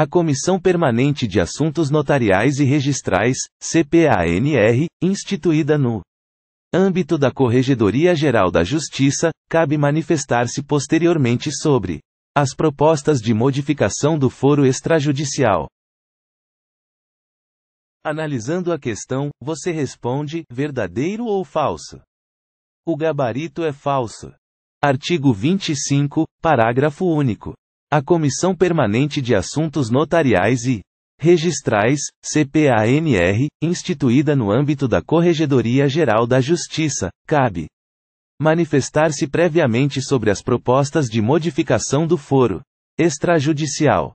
A Comissão Permanente de Assuntos Notariais e Registrais, CPANR, instituída no âmbito da Corregedoria Geral da Justiça, cabe manifestar-se posteriormente sobre as propostas de modificação do foro extrajudicial. Analisando a questão, você responde: verdadeiro ou falso? O gabarito é falso. Artigo 25, parágrafo único. A Comissão Permanente de Assuntos Notariais e Registrais, CPANR, instituída no âmbito da Corregedoria Geral da Justiça, cabe manifestar-se previamente sobre as propostas de modificação do foro extrajudicial.